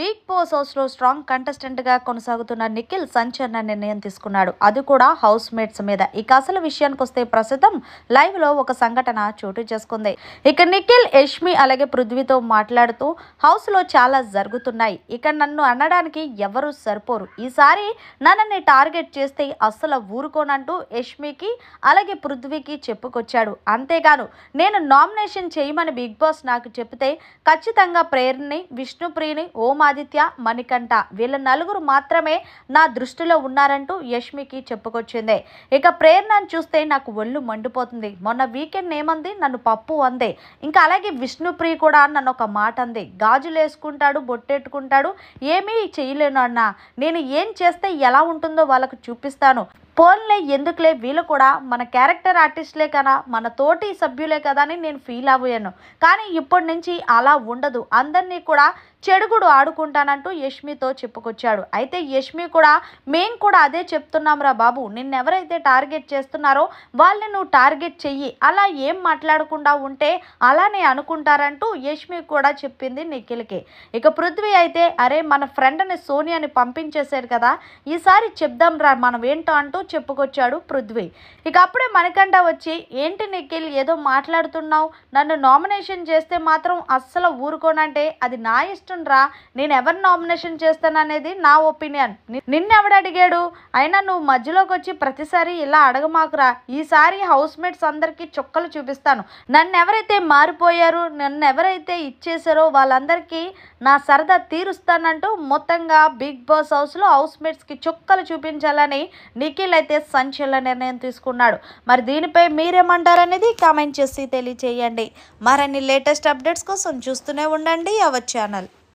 big boss హౌస్లో strong గా కొనసాగుతున్న నిఖిల్ సంచలన నిర్ణయం తీసుకున్నాడు అది కూడా హౌస్ మేట్స్ మీద ఇక అసలు విషయానికి వస్తే ప్రస్తుతం లైవ్లో ఒక సంఘటన చోటు చేసుకుంది ఇక నిఖిల్ యష్మి అలాగే పృథ్వీతో మాట్లాడుతూ హౌస్లో చాలా జరుగుతున్నాయి ఇక నన్ను అనడానికి ఎవరు సరిపోరు ఈసారి నన్నని టార్గెట్ చేస్తే అస్సలు ఊరుకోనంటూ యష్మికి అలాగే పృథ్వీకి చెప్పుకొచ్చాడు అంతేగాను నేను నామినేషన్ చేయమని బిగ్ బాస్ నాకు చెప్తే ఖచ్చితంగా ప్రేరణి విష్ణుప్రియని ఓమా ఆదిత్య మణికంఠ వీళ్ళ నలుగురు మాత్రమే నా దృష్టిలో ఉన్నారంటూ యష్మికి చెప్పుకొచ్చింది ఇక ప్రేరణను చూస్తే నాకు ఒళ్ళు మండిపోతుంది మొన్న వీకెండ్ ఏమంది నన్ను పప్పు అందే ఇంకా అలాగే విష్ణుప్రియ కూడా నన్ను ఒక మాట అంది గాజులు వేసుకుంటాడు బొట్టెట్టుకుంటాడు ఏమీ చేయలేను అన్న నేను ఏం చేస్తే ఎలా ఉంటుందో వాళ్ళకు చూపిస్తాను పోన్లే ఎందుకులే వీళ్ళు కూడా మన క్యారెక్టర్ ఆర్టిస్ట్లే కదా మన తోటి సభ్యులే కదా అని నేను ఫీల్ అవ్వాను కానీ ఇప్పటి నుంచి అలా ఉండదు అందరినీ కూడా చెడుగుడు ఆడుకుంటానంటూ యష్మితో చెప్పుకొచ్చాడు అయితే యష్మి కూడా మేము కూడా అదే చెప్తున్నాం రా బాబు నిన్నెవరైతే టార్గెట్ చేస్తున్నారో వాళ్ళని నువ్వు టార్గెట్ చెయ్యి అలా ఏం మాట్లాడకుండా ఉంటే అలానే అనుకుంటారంటూ యష్మి కూడా చెప్పింది నిఖిల్కి ఇక పృథ్వీ అయితే అరే మన ఫ్రెండ్ని సోనియాని పంపించేశారు కదా ఈసారి చెప్దాం రా మనం ఏంటో అంటూ చెప్పుకొచ్చాడు పృథ్వీ ఇక అప్పుడే మణికంఠ వచ్చి ఏంటి నిఖిల్ ఏదో మాట్లాడుతున్నావు నన్ను నామినేషన్ చేస్తే మాత్రం అస్సలు ఊరుకోనంటే అది నా ఇష్టం రా నేను ఎవరు నామినేషన్ చేస్తాననేది నా ఒపీనియన్ నిన్నెవడు అడిగాడు అయినా నువ్వు మధ్యలోకి వచ్చి ప్రతిసారి ఇలా అడగమాకురా ఈసారి హౌస్ మేట్స్ అందరికీ చుక్కలు చూపిస్తాను నన్ను ఎవరైతే మారిపోయారు నన్ను ఎవరైతే ఇచ్చేసారో వాళ్ళందరికీ నా సరదా తీరుస్తానంటూ మొత్తంగా బిగ్ బాస్ హౌస్లో హౌస్ మేట్స్కి చుక్కలు చూపించాలని నిఖిల్ అయితే సంచలన నిర్ణయం తీసుకున్నాడు మరి దీనిపై మీరేమంటారనేది కామెంట్ చేసి తెలియచేయండి మరిన్ని లేటెస్ట్ అప్డేట్స్ కోసం చూస్తూనే ఉండండి అవర్ ఛానల్